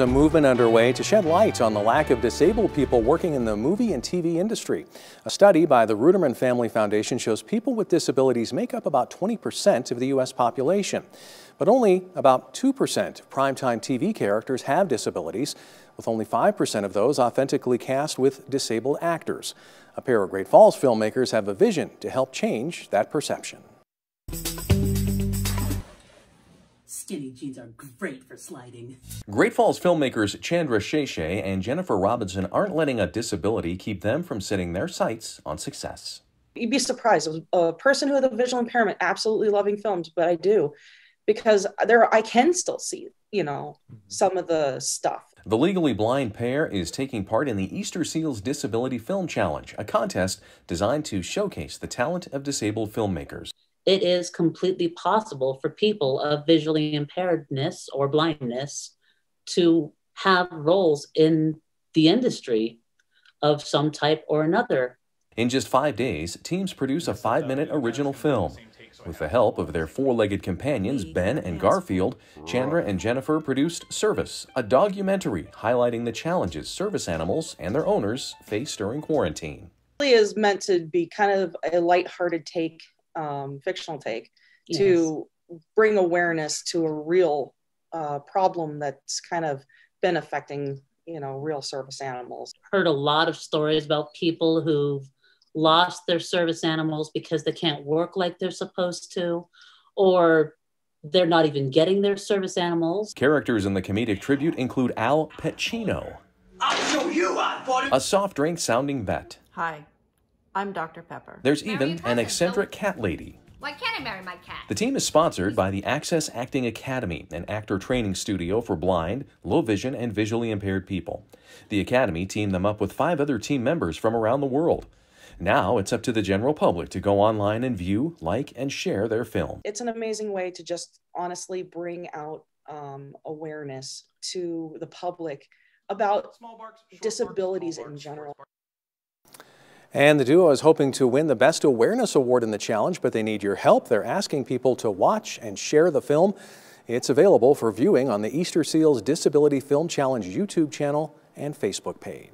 a movement underway to shed light on the lack of disabled people working in the movie and TV industry. A study by the Ruderman Family Foundation shows people with disabilities make up about 20% of the U.S. population. But only about 2% of primetime TV characters have disabilities, with only 5% of those authentically cast with disabled actors. A pair of Great Falls filmmakers have a vision to help change that perception. Skinny jeans are great for sliding. Great Falls filmmakers Chandra Sheshe and Jennifer Robinson aren't letting a disability keep them from setting their sights on success. You'd be surprised. A person with a visual impairment absolutely loving films, but I do because there I can still see, you know, mm-hmm. some of the stuff. The legally blind pair is taking part in the Easter Seals Disability Film Challenge, a contest designed to showcase the talent of disabled filmmakers it is completely possible for people of visually impairedness or blindness to have roles in the industry of some type or another. In just five days, teams produce a five minute original film. With the help of their four legged companions, Ben and Garfield, Chandra and Jennifer produced Service, a documentary highlighting the challenges service animals and their owners face during quarantine. It really is meant to be kind of a light-hearted take um, fictional take yes. to bring awareness to a real uh, problem that's kind of been affecting you know real service animals heard a lot of stories about people who've lost their service animals because they can't work like they're supposed to or they're not even getting their service animals characters in the comedic tribute include al pacino i'll show you a soft drink sounding vet. hi I'm Dr. Pepper. There's even an eccentric cat lady. Why can't I marry my cat? The team is sponsored by the Access Acting Academy, an actor training studio for blind, low vision, and visually impaired people. The Academy teamed them up with five other team members from around the world. Now it's up to the general public to go online and view, like, and share their film. It's an amazing way to just honestly bring out um, awareness to the public about barks, disabilities barks, in general. And the duo is hoping to win the Best Awareness Award in the challenge, but they need your help. They're asking people to watch and share the film. It's available for viewing on the Easter Seals Disability Film Challenge YouTube channel and Facebook page.